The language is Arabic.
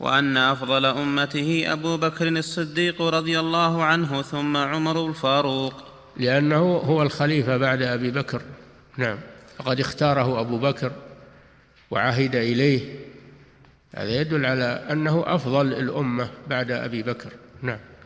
وان افضل امته ابو بكر الصديق رضي الله عنه ثم عمر الفاروق لانه هو الخليفه بعد ابي بكر نعم فقد اختاره ابو بكر وعهد اليه هذا يدل على انه افضل الامه بعد ابي بكر نعم